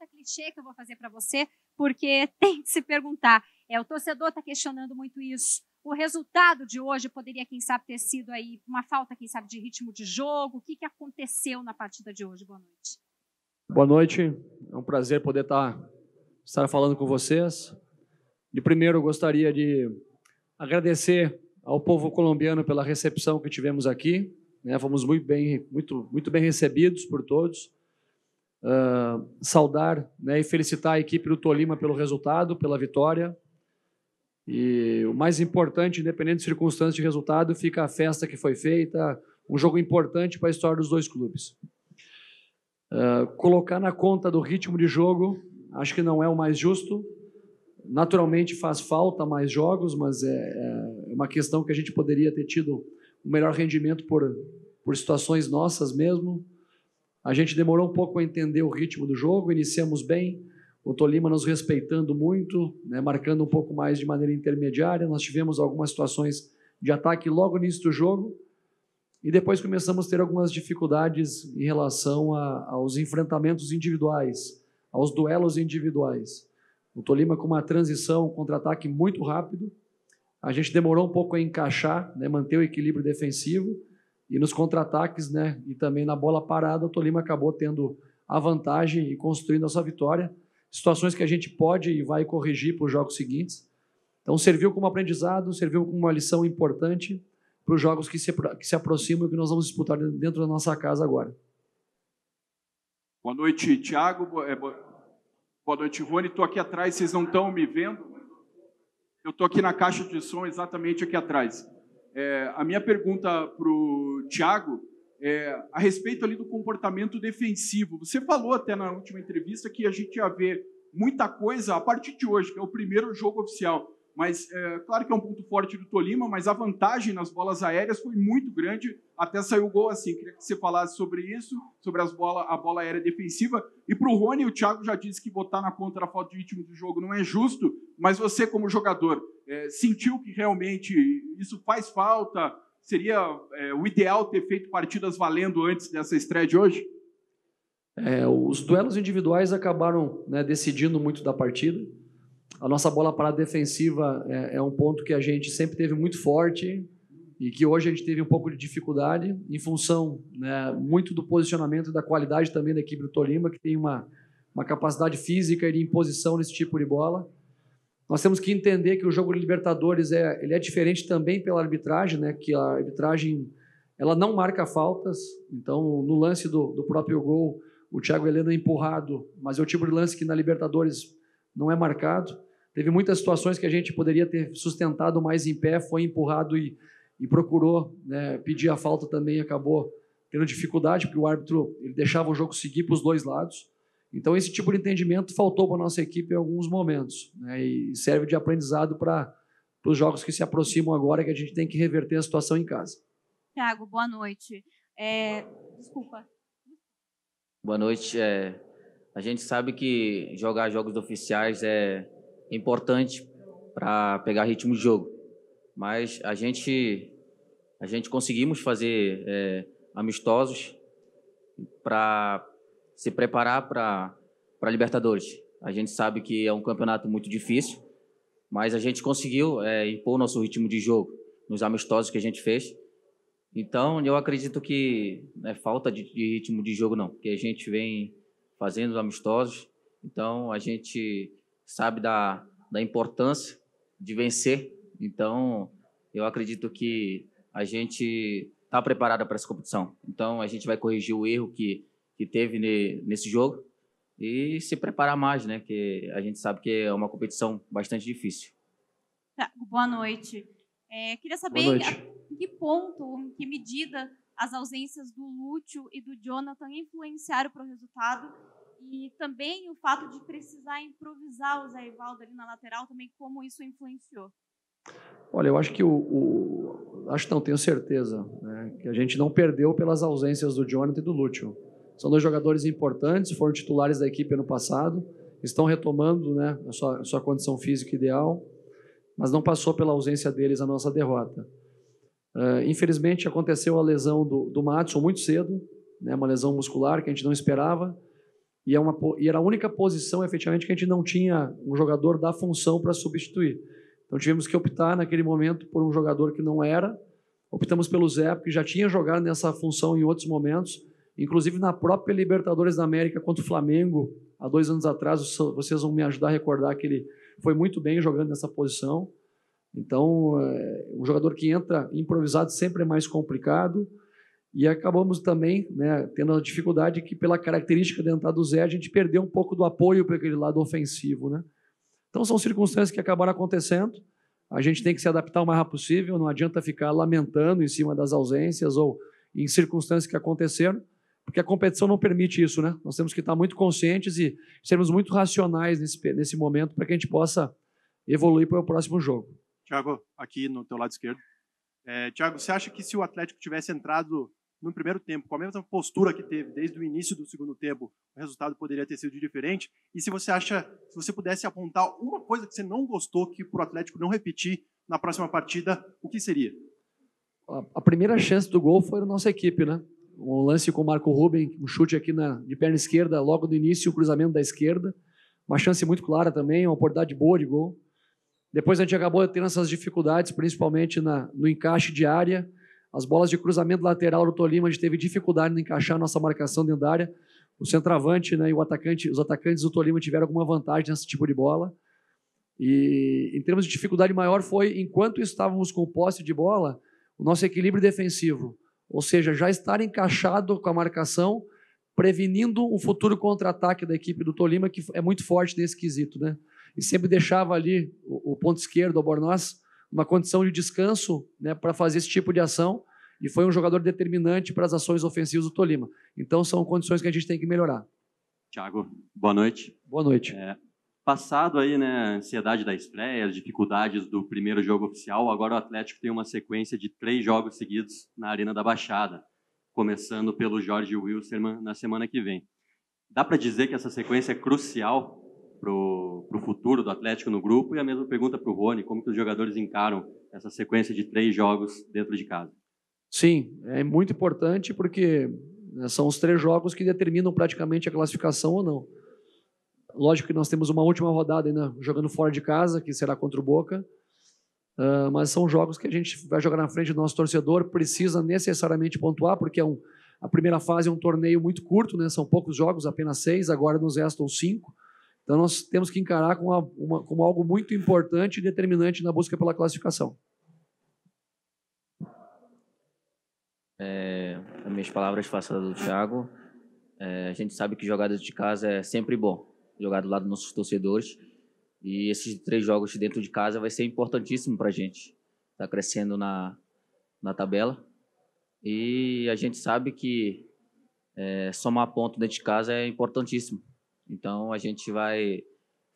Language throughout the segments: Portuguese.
pergunta clichê que eu vou fazer para você, porque tem que se perguntar. É, o torcedor está questionando muito isso. O resultado de hoje poderia, quem sabe, ter sido aí uma falta, quem sabe, de ritmo de jogo. O que, que aconteceu na partida de hoje? Boa noite. Boa noite. É um prazer poder estar, tá, estar falando com vocês. De primeiro, eu gostaria de agradecer ao povo colombiano pela recepção que tivemos aqui. Né? Fomos muito bem, muito, muito bem recebidos por todos uh, saudar né, e felicitar a equipe do Tolima pelo resultado, pela vitória. E o mais importante, independente de circunstâncias de resultado, fica a festa que foi feita, um jogo importante para a história dos dois clubes. Uh, colocar na conta do ritmo de jogo, acho que não é o mais justo. Naturalmente faz falta mais jogos, mas é, é uma questão que a gente poderia ter tido um melhor rendimento por, por situações nossas mesmo. A gente demorou um pouco a entender o ritmo do jogo, iniciamos bem, o Tolima nos respeitando muito, né, marcando um pouco mais de maneira intermediária. Nós tivemos algumas situações de ataque logo no início do jogo e depois começamos a ter algumas dificuldades em relação a, aos enfrentamentos individuais, aos duelos individuais. O Tolima com uma transição, um contra-ataque muito rápido. A gente demorou um pouco a encaixar, né, manter o equilíbrio defensivo e nos contra-ataques, né, e também na bola parada, o Tolima acabou tendo a vantagem e construindo a sua vitória. Situações que a gente pode e vai corrigir para os jogos seguintes. Então, serviu como aprendizado, serviu como uma lição importante para os jogos que se, que se aproximam e que nós vamos disputar dentro da nossa casa agora. Boa noite, Tiago. É, boa noite, Rony. Estou aqui atrás, vocês não estão me vendo? Eu estou aqui na caixa de som, exatamente aqui atrás. É, a minha pergunta para o Tiago é a respeito ali do comportamento defensivo. Você falou até na última entrevista que a gente ia ver muita coisa a partir de hoje, que é o primeiro jogo oficial. Mas é, claro que é um ponto forte do Tolima, mas a vantagem nas bolas aéreas foi muito grande, até saiu o gol assim. Queria que você falasse sobre isso, sobre as bola, a bola aérea defensiva. E para o Rony, o Thiago já disse que botar na conta da falta de ritmo do jogo não é justo, mas você, como jogador, é, sentiu que realmente isso faz falta? Seria é, o ideal ter feito partidas valendo antes dessa estreia de hoje? É, os duelos individuais acabaram né, decidindo muito da partida. A nossa bola para defensiva é, é, um ponto que a gente sempre teve muito forte e que hoje a gente teve um pouco de dificuldade em função né, muito do posicionamento e da qualidade também da equipe do Tolima, que tem uma, uma capacidade física e de imposição nesse tipo de bola. Nós temos que entender que o jogo de Libertadores é, ele é diferente também pela arbitragem, né? que a arbitragem ela não marca faltas. Então, no lance do, do próprio gol, o Thiago Helena é empurrado, mas é o tipo de lance que na Libertadores não é marcado. Teve muitas situações que a gente poderia ter sustentado mais em pé, foi empurrado e, e procurou né, pedir a falta também, acabou tendo dificuldade, porque o árbitro ele deixava o jogo seguir para os dois lados. Então, esse tipo de entendimento faltou para a nossa equipe em alguns momentos né? e serve de aprendizado para os jogos que se aproximam agora, que a gente tem que reverter a situação em casa. Tiago, boa noite. É... Desculpa. Boa noite. É... A gente sabe que jogar jogos oficiais é importante para pegar ritmo de jogo, mas a gente a gente conseguimos fazer é, amistosos para se preparar para a Libertadores. A gente sabe que é um campeonato muito difícil, mas a gente conseguiu é, impor nosso ritmo de jogo nos amistosos que a gente fez. Então, eu acredito que não é falta de, de ritmo de jogo, não, que a gente vem fazendo os amistosos. Então, a gente sabe da, da importância de vencer. Então, eu acredito que a gente está preparada para essa competição. Então, a gente vai corrigir o erro que que teve nesse jogo e se preparar mais, né? Que a gente sabe que é uma competição bastante difícil. Tá, boa noite. É, queria saber noite. em que ponto, em que medida as ausências do Lúcio e do Jonathan influenciaram para o resultado e também o fato de precisar improvisar o Zé Ivaldo ali na lateral, também como isso influenciou. Olha, eu acho que o, o acho não tenho certeza né, que a gente não perdeu pelas ausências do Jonathan e do Lúcio. São dois jogadores importantes, foram titulares da equipe ano passado, estão retomando né, a, sua, a sua condição física ideal, mas não passou pela ausência deles a nossa derrota. Uh, infelizmente aconteceu a lesão do, do Matson muito cedo, né, uma lesão muscular que a gente não esperava, e, é uma, e era a única posição efetivamente que a gente não tinha um jogador da função para substituir. Então tivemos que optar naquele momento por um jogador que não era, optamos pelo Zé, que já tinha jogado nessa função em outros momentos, Inclusive na própria Libertadores da América contra o Flamengo, há dois anos atrás, vocês vão me ajudar a recordar que ele foi muito bem jogando nessa posição. Então, é, um jogador que entra improvisado sempre é mais complicado. E acabamos também né, tendo a dificuldade que, pela característica de entrar do Zé, a gente perdeu um pouco do apoio para aquele lado ofensivo. Né? Então, são circunstâncias que acabaram acontecendo. A gente tem que se adaptar o mais rápido possível, não adianta ficar lamentando em cima das ausências ou em circunstâncias que aconteceram porque a competição não permite isso, né? Nós temos que estar muito conscientes e sermos muito racionais nesse, nesse momento para que a gente possa evoluir para o próximo jogo. Tiago, aqui no teu lado esquerdo. É, Tiago, você acha que se o Atlético tivesse entrado no primeiro tempo, com a mesma postura que teve desde o início do segundo tempo, o resultado poderia ter sido diferente? E se você acha, se você pudesse apontar uma coisa que você não gostou que para o Atlético não repetir na próxima partida, o que seria? A primeira chance do gol foi da nossa equipe, né? um lance com o Marco Ruben, um chute aqui na, de perna esquerda, logo no início, o um cruzamento da esquerda. Uma chance muito clara também, uma oportunidade boa de gol. Depois a gente acabou tendo essas dificuldades, principalmente na, no encaixe de área. As bolas de cruzamento lateral do Tolima, a gente teve dificuldade em encaixar a nossa marcação dentro da área. O centroavante né, e o atacante, os atacantes do Tolima tiveram alguma vantagem nesse tipo de bola. E em termos de dificuldade maior foi enquanto estávamos com posse de bola, o nosso equilíbrio defensivo ou seja, já estar encaixado com a marcação, prevenindo um futuro contra-ataque da equipe do Tolima, que é muito forte nesse quesito, né? E sempre deixava ali o, o ponto esquerdo, o Bornoz, uma condição de descanso né, para fazer esse tipo de ação, e foi um jogador determinante para as ações ofensivas do Tolima. Então, são condições que a gente tem que melhorar. Tiago, boa noite. Boa noite. É... Passado aí, né, a ansiedade da estreia, as dificuldades do primeiro jogo oficial, agora o Atlético tem uma sequência de três jogos seguidos na Arena da Baixada, começando pelo Jorge Wilson na semana que vem. Dá para dizer que essa sequência é crucial para o futuro do Atlético no grupo? E a mesma pergunta para o Rony, como que os jogadores encaram essa sequência de três jogos dentro de casa? Sim, é muito importante porque né, são os três jogos que determinam praticamente a classificação ou não. Lógico que nós temos uma última rodada ainda jogando fora de casa, que será contra o Boca. Uh, mas são jogos que a gente vai jogar na frente do nosso torcedor, precisa necessariamente pontuar, porque é um, a primeira fase é um torneio muito curto, né? são poucos jogos, apenas seis, agora nos restam cinco. Então nós temos que encarar como, uma, algo muito importante e determinante na busca pela classificação. É, minhas palavras façam do Thiago. É, a gente sabe que jogadas de casa é sempre bom jogar do lado dos nossos torcedores. E esses três jogos dentro de casa vai ser importantíssimo para a gente. Está crescendo na, na tabela. E a gente sabe que é, somar ponto dentro de casa é importantíssimo. Então a gente vai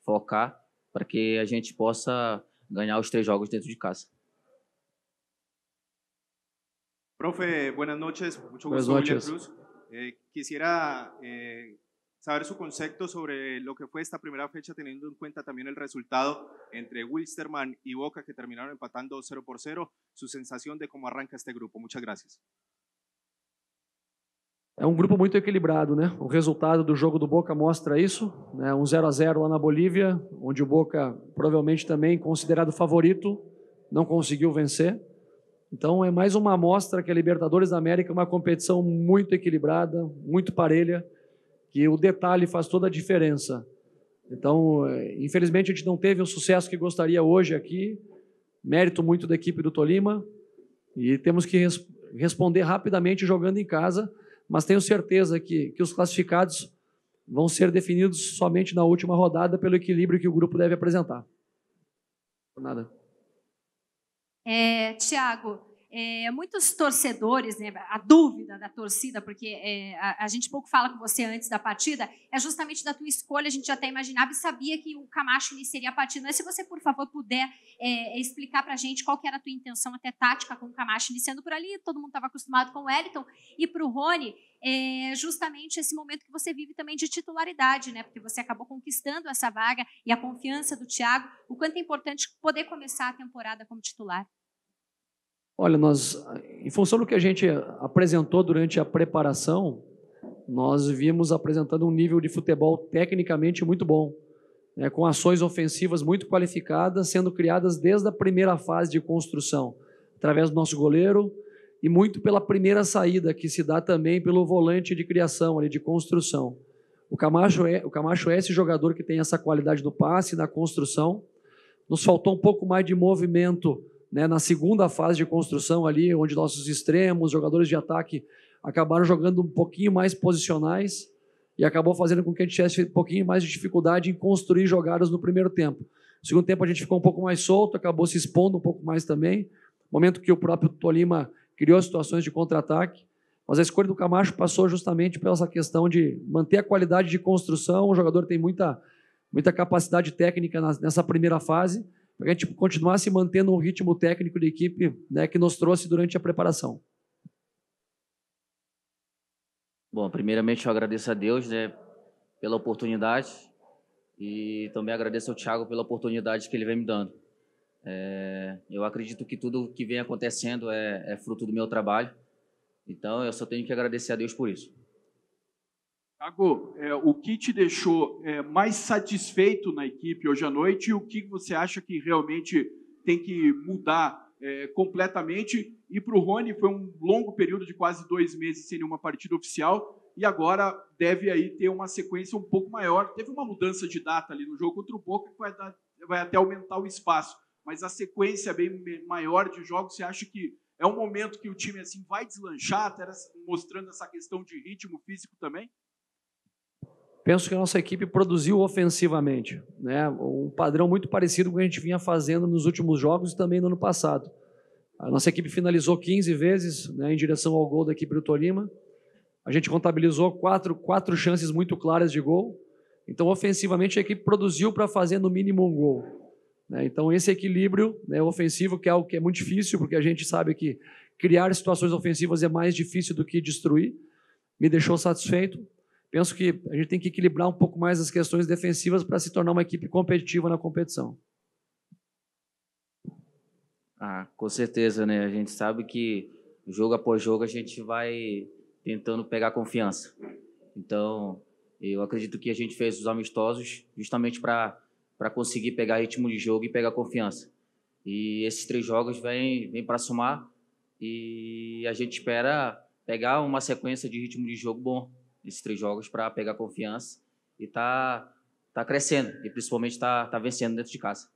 focar para que a gente possa ganhar os três jogos dentro de casa. Profe, buenas noches. Mucho gusto, buenas William Cruz. Eh, quisiera eh, saber su concepto sobre lo que fue esta primera fecha, teniendo en cuenta también el resultado entre Wilstermann y Boca, que terminaron empatando 0 por 0, su sensación de cómo arranca este grupo. Muchas gracias. É um grupo muito equilibrado, né? O resultado do jogo do Boca mostra isso, né? Um 0 a 0 lá na Bolívia, onde o Boca provavelmente também considerado favorito não conseguiu vencer. Então é mais uma amostra que a Libertadores da América é uma competição muito equilibrada, muito parelha que o detalhe faz toda a diferença. Então, eh, infelizmente, a gente não teve o sucesso que gostaria hoje aqui, mérito muito da equipe do Tolima, e temos que res responder rapidamente jogando em casa, mas tenho certeza que, que os classificados vão ser definidos somente na última rodada pelo equilíbrio que o grupo deve apresentar. Por nada. É, Tiago, é, muitos torcedores, né, a dúvida da torcida, porque é, a, a, gente pouco fala com você antes da partida, é justamente da tua escolha. A gente até imaginava e sabia que o Camacho iniciaria a partida. Mas se você, por favor, puder é, explicar para a gente qual que era a tua intenção até tática com o Camacho iniciando por ali, todo mundo estava acostumado com o Wellington, e para o Rony, é, justamente esse momento que você vive também de titularidade, né, porque você acabou conquistando essa vaga e a confiança do Thiago. O quanto é importante poder começar a temporada como titular. Olha, nós, em função do que a gente apresentou durante a preparação, nós vimos apresentando um nível de futebol tecnicamente muito bom, né, com ações ofensivas muito qualificadas sendo criadas desde a primeira fase de construção, através do nosso goleiro e muito pela primeira saída, que se dá também pelo volante de criação, ali, de construção. O Camacho, é, o Camacho é esse jogador que tem essa qualidade do passe, da construção. Nos faltou um pouco mais de movimento né, na segunda fase de construção ali, onde nossos extremos, jogadores de ataque, acabaram jogando um pouquinho mais posicionais e acabou fazendo com que a gente tivesse um pouquinho mais de dificuldade em construir jogadas no primeiro tempo. No segundo tempo a gente ficou um pouco mais solto, acabou se expondo um pouco mais também, momento que o próprio Tolima criou situações de contra-ataque, mas a escolha do Camacho passou justamente pela essa questão de manter a qualidade de construção, o jogador tem muita, muita capacidade técnica nessa primeira fase, para que a gente continuasse mantendo o ritmo técnico da equipe né, que nos trouxe durante a preparação. Bom, primeiramente eu agradeço a Deus né, pela oportunidade e também agradeço ao Thiago pela oportunidade que ele vem me dando. É, eu acredito que tudo que vem acontecendo é, é fruto do meu trabalho, então eu só tenho que agradecer a Deus por isso. Thiago, é, o que te deixou é, mais satisfeito na equipe hoje à noite e o que você acha que realmente tem que mudar é, completamente? E para o Rony foi um longo período de quase dois meses sem nenhuma partida oficial e agora deve aí ter uma sequência um pouco maior. Teve uma mudança de data ali no jogo contra o Boca que vai, dar, vai até aumentar o espaço, mas a sequência é bem maior de jogos, você acha que é um momento que o time assim vai deslanchar, mostrando essa questão de ritmo físico também? Penso que a nossa equipe produziu ofensivamente, né? um padrão muito parecido com o que a gente vinha fazendo nos últimos jogos e também no ano passado. A nossa equipe finalizou 15 vezes né, em direção ao gol da equipe do Tolima. A gente contabilizou quatro, quatro chances muito claras de gol. Então, ofensivamente, a equipe produziu para fazer no mínimo um gol. Né? Então, esse equilíbrio né, ofensivo, que é algo que é muito difícil, porque a gente sabe que criar situações ofensivas é mais difícil do que destruir, me deixou satisfeito penso que a gente tem que equilibrar um pouco mais as questões defensivas para se tornar uma equipe competitiva na competição. Ah, com certeza, né? A gente sabe que jogo após jogo a gente vai tentando pegar confiança. Então, eu acredito que a gente fez os amistosos justamente para para conseguir pegar ritmo de jogo e pegar confiança. E esses três jogos vêm vem para somar e a gente espera pegar uma sequência de ritmo de jogo bom esses três jogos para pegar confiança e tá, tá crescendo e principalmente tá, tá vencendo dentro de casa.